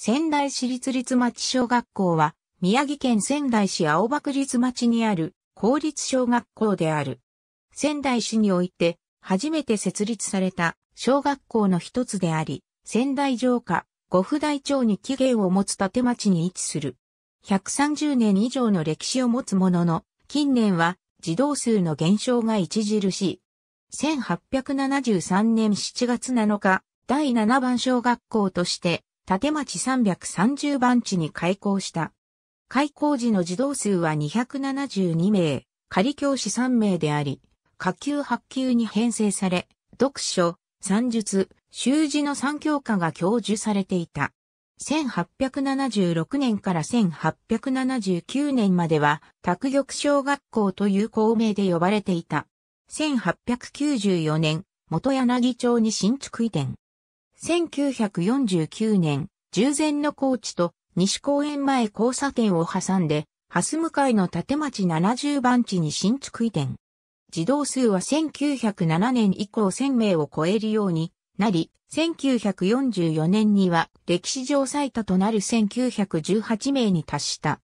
仙台市立立町小学校は、宮城県仙台市青葉区立町にある公立小学校である。仙台市において、初めて設立された小学校の一つであり、仙台城下、五府台町に起源を持つ建町に位置する。130年以上の歴史を持つものの、近年は児童数の減少が著しい。1873年7月7日、第7番小学校として立町330番地に開校した。開校時の児童数は272名、仮教師3名であり、下級8級に編成され、読書、算術、習字の3教科が教授されていた。1876年から1879年までは、卓玉小学校という校名で呼ばれていた。1894年、元柳町に新築移転。1949年、従前の高地と西公園前交差点を挟んで、蓮向かいの立町70番地に新築移転。児童数は1907年以降1000名を超えるようになり、1944年には歴史上最多となる1918名に達した。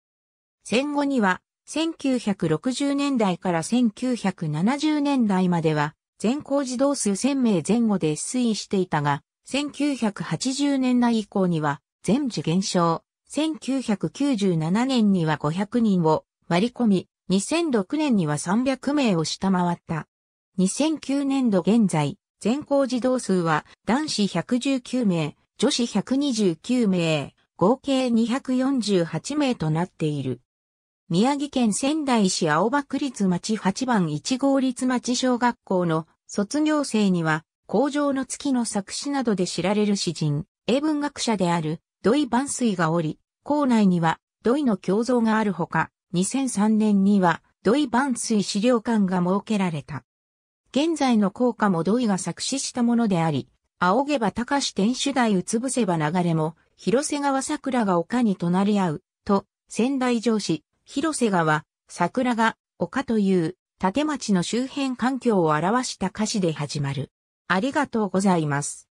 戦後には、1960年代から1970年代までは、全校児童数1000名前後で推移していたが、1980年代以降には全時減少。1997年には500人を割り込み、2006年には300名を下回った。2009年度現在、全校児童数は男子119名、女子129名、合計248名となっている。宮城県仙台市青葉区立町8番1号立町小学校の卒業生には工場の月の作詞などで知られる詩人、英文学者である土井万水がおり、校内には土井の胸像があるほか、2003年には土井万水資料館が設けられた。現在の校歌も土井が作詞したものであり、仰げば高し天主台うつぶせば流れも、広瀬川桜が丘に隣り合う、と、仙台上司、広瀬川、桜が丘という、建町の周辺環境を表した歌詞で始まる。ありがとうございます。